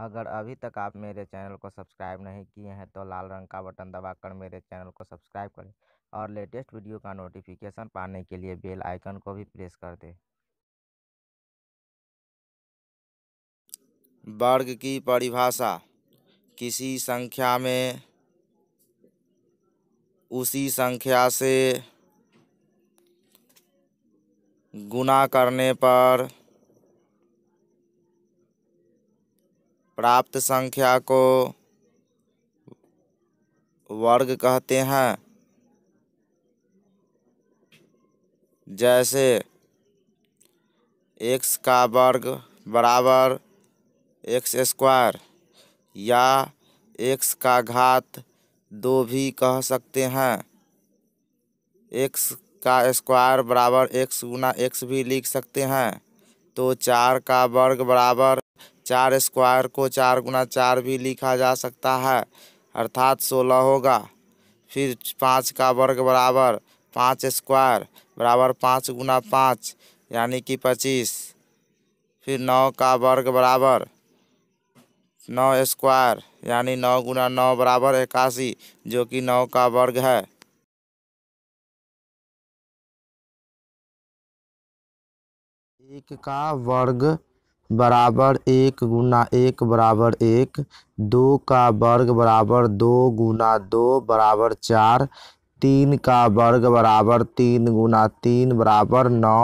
अगर अभी तक आप मेरे चैनल को सब्सक्राइब नहीं किए हैं तो लाल रंग का बटन दबाकर मेरे चैनल को सब्सक्राइब करें और लेटेस्ट वीडियो का नोटिफिकेशन पाने के लिए बेल आइकन को भी प्रेस कर दें वर्ग की परिभाषा किसी संख्या में उसी संख्या से गुना करने पर प्राप्त संख्या को वर्ग कहते हैं जैसे एक्स का वर्ग बराबर एक्स स्क्वायर या एक्स का घात दो भी कह सकते हैं एक्स का स्क्वायर बराबर एक्स गुना एक्स भी लिख सकते हैं तो चार का वर्ग बराबर चार स्क्वायर को चार गुना चार भी लिखा जा सकता है अर्थात सोलह होगा फिर पाँच का वर्ग बराबर पाँच स्क्वायर बराबर पाँच गुना पाँच यानी कि पच्चीस फिर नौ का वर्ग बराबर नौ स्क्वायर यानी नौ गुना नौ बराबर इक्यासी जो कि नौ का वर्ग है एक का वर्ग बराबर एक गुना एक बराबर एक दो का वर्ग बराबर दो गुना दो बराबर चार तीन का वर्ग बराबर तीन गुना तीन बराबर नौ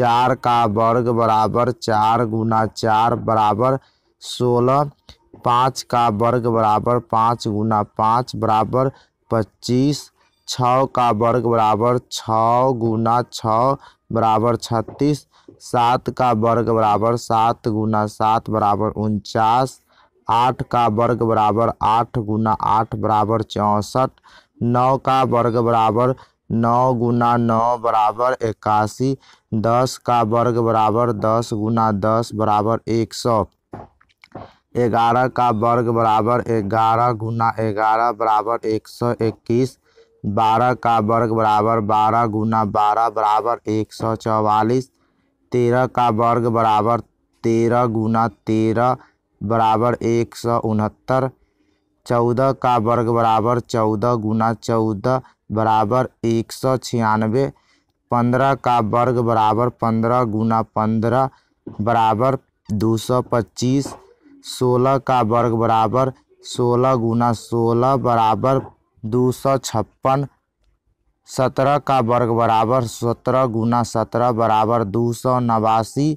चार का वर्ग बराबर चार गुना चार बराबर सोलह पाँच का वर्ग बराबर पाँच गुना पाँच बराबर पच्चीस छः का वर्ग बराबर छः गुना छः बराबर छत्तीस सात का वर्ग बराबर सात गुना सात बराबर उनचास आठ का वर्ग बराबर आठ गुना आठ बराबर चौंसठ नौ का वर्ग बराबर नौ गुना नौ बराबर इक्यासी दस का वर्ग बराबर दस गुना दस बराबर एक सौ ग्यारह का वर्ग बराबर ग्यारह गुना ग्यारह बराबर एक सौ इक्कीस बारह का वर्ग बराबर बारह गुना बारह बराबर एक सौ चौवालीस तेरह का वर्ग बराबर तेरह गुना तेरह बराबर एक सौ उनहत्तर चौदह का वर्ग बराबर चौदह गुना चौदह बराबर एक सौ छियानवे पंद्रह का वर्ग बराबर पंद्रह गुना पंद्रह बराबर दो सौ पच्चीस सोलह का वर्ग बराबर सोलह गुना सोलह बराबर दो सौ छप्पन सत्रह का वर्ग बराबर सत्रह गुना सत्रह बराबर दो सौ नवासी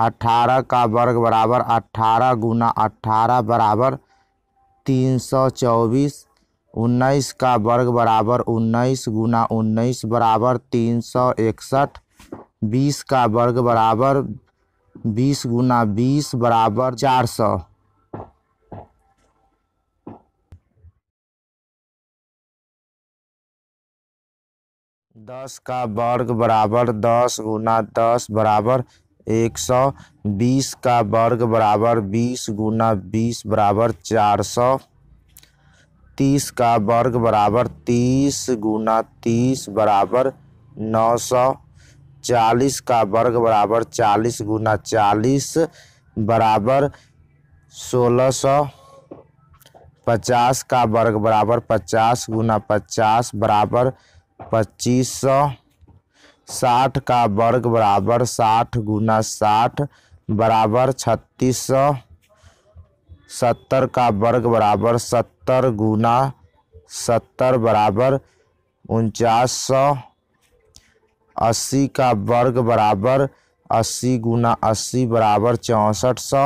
अठारह का वर्ग बराबर अठारह गुना अठारह बराबर तीन सौ चौबीस उन्नीस का वर्ग बराबर उन्नीस गुना उन्नीस बराबर तीन सौ इकसठ बीस का वर्ग बराबर बीस गुना बीस बराबर चार सौ दस का वर्ग बराबर दस गुना दस बराबर एक सौ बीस का वर्ग बराबर बीस गुना बीस बराबर चार सौ तीस का वर्ग बराबर तीस गुना तीस बराबर नौ सौ चालीस का वर्ग बराबर चालीस गुना चालीस बराबर सोलह सौ पचास का वर्ग बराबर पचास गुना पचास बराबर पच्चीस सौ साठ का वर्ग बराबर साठ गुना साठ बराबर छत्तीस सौ सत्तर का वर्ग बराबर सत्तर गुना सत्तर बराबर उनचास सौ अस्सी का वर्ग बराबर अस्सी गुना अस्सी बराबर चौंसठ सौ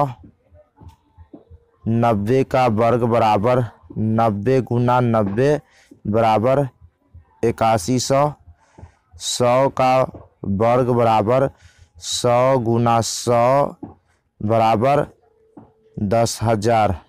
नब्बे का वर्ग बराबर नब्बे गुना नब्बे बराबर इक्यासी सौ सौ का वर्ग बराबर सौ गुना सौ बराबर दस हज़ार